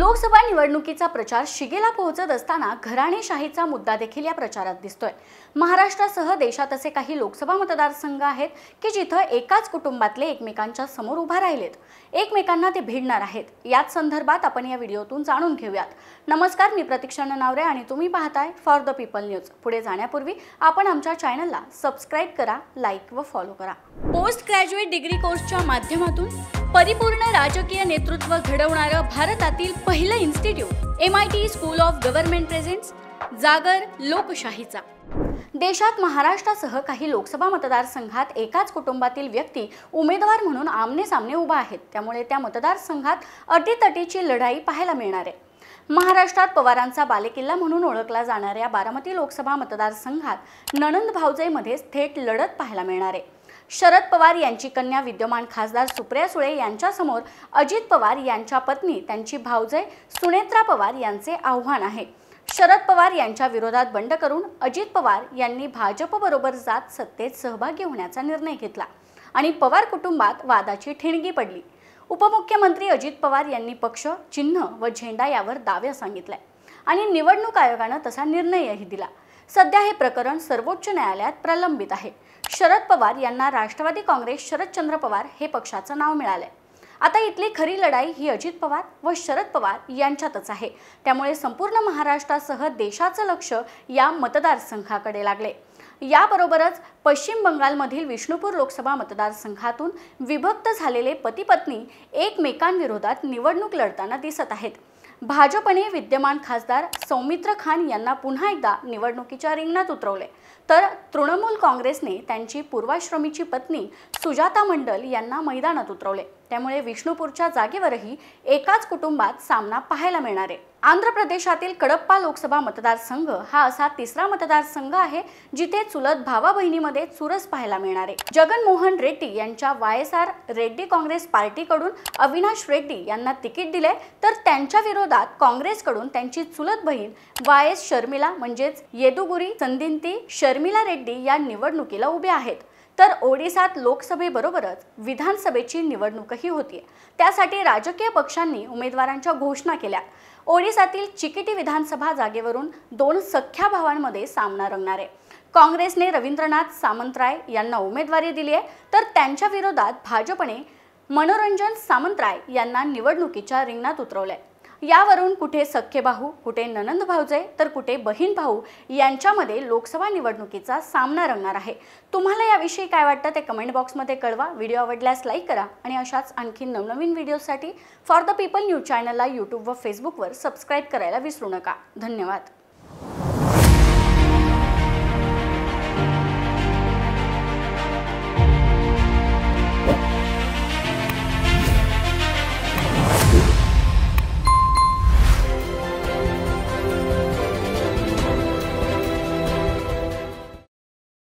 लोकसभा निवडणुकीचा प्रचार शिगेला पोहोचत असताना घराणेशाहीचा मुद्दा देखील या प्रचारात दिसतोय महाराष्ट्रासह देशात असे काही लोकसभा मतदारसंघ आहेत की जिथं एकाच कुटुंबातले एकमेकांच्या समोर उभा राहिलेत एकमेकांना ते भिडणार आहेत याच संदर्भात आपण या व्हिडिओतून जाणून घेऊयात नमस्कार मी प्रतीक्षण नावरे आणि तुम्ही पाहताय फॉर द पीपल न्यूज पुढे जाण्यापूर्वी आपण आमच्या चॅनलला सबस्क्राईब करा लाईक व फॉलो करा पोस्ट ग्रॅज्युएट डिग्री कोर्सच्या माध्यमातून परिपूर्ण राजकीय नेतृत्व घडवणारं भारतातील पहिलं institute M I T school of government presents जागर लोकशाहीचा देशात महाराष्ट्रासह काही लोकसभा मतदारसंघात एकाच कुटुंबातील व्यक्ती उमेदवार म्हणून आमने सामने उभा आहेत त्यामुळे त्या मतदारसंघात अटीतटीची लढाई पाहायला मिळणार आहे महाराष्ट्रात पवारांचा बालेकिल्ला म्हणून ओळखला जाणाऱ्या बारामती लोकसभा मतदारसंघात नणंद भाऊजेमध्ये थेट लढत पाहायला मिळणार आहे शरद पवार यांची कन्या विद्यमान खासदार सुप्रिया सुळे यांच्यासमोर अजित पवार यांच्या पत्नी त्यांची भावजय सुनेत्रा पवार यांचे आव्हान आहे शरद पवार यांच्या विरोधात बंड करून अजित पवार यांनी भाजपबरोबर जात सत्तेत सहभागी होण्याचा निर्णय घेतला आणि पवार कुटुंबात वादाची ठिणगी पडली उपमुख्यमंत्री अजित पवार यांनी पक्ष चिन्ह व झेंडा यावर दाव्या सांगितल्या आणि निवडणूक आयोगानं तसा निर्णयही दिला सध्या हे प्रकरण सर्वोच्च न्यायालयात प्रलंबित आहे शरद पवार यांना राष्ट्रवादी काँग्रेस शरदचंद्र पवार हे पक्षाचं नाव मिळालंय आता इथली खरी लढाई ही अजित पवार व शरद पवार यांच्यातच आहे त्यामुळे संपूर्ण महाराष्ट्रासह देशाचं लक्ष या मतदारसंघाकडे लागले याबरोबरच पश्चिम बंगालमधील विष्णुपूर लोकसभा मतदारसंघातून विभक्त झालेले पतीपत्नी एकमेकांविरोधात निवडणूक लढताना दिसत आहेत भाजपने विद्यमान खासदार सौमित्र खान यांना पुन्हा एकदा निवडणुकीच्या रिंगणात उतरवले तर तृणमूल काँग्रेसने त्यांची पूर्वाश्रमीची पत्नी सुजाता मंडल यांना मैदानात उतरवले त्यामुळे विष्णुपूरच्या जागेवरही एकाच कुटुंबात सामना पाहायला मिळणार आहे आंध्र प्रदेशातील कडप्पा लोकसभा मतदारसंघ हा असा तिसरा मतदारसंघ आहे जिथे चुलत भावा बहिणीमध्ये चुरस पाहायला मिळणार आहे जगनमोहन रेड्डी यांच्या Y S R Reddy Congress पार्टीकडून अविनाश रेड्डी यांना तिकीट दिले तर त्यांच्या विरोधात काँग्रेसकडून त्यांची चुलत बहीण वाय एस शर्मिला म्हणजेच येदुगुरी संदिंती शर्मिला रेड्डी या निवडणुकीला उभ्या आहेत तर ओडिसात लोकसभेबरोबरच विधानसभेची निवडणूकही होती त्यासाठी राजकीय पक्षांनी उमेदवारांच्या घोषणा केल्या ओडिसातील चिकिटी विधानसभा जागेवरून दोन सख्या भावांमध्ये सामना रंगणार आहे काँग्रेसने रवींद्रनाथ सामंतराय यांना उमेदवारी दिली आहे तर त्यांच्या विरोधात भाजपने मनोरंजन सामंतराय यांना निवडणुकीच्या रिंगणात उतरवलंय यावरून कुठे सख्खे भाऊ कुठे ननंद भाऊजे तर कुठे बहीण भाऊ यांच्यामध्ये लोकसभा निवडणुकीचा सामना रंगणार आहे तुम्हाला याविषयी काय वाटतं ते कमेंट बॉक्समध्ये कळवा व्हिडिओ आवडल्यास लाईक करा आणि अशाच आणखी नवनवीन व्हिडिओसाठी फॉर द पीपल न्यूज चॅनलला यूट्यूब व फेसबुकवर सबस्क्राईब करायला विसरू नका धन्यवाद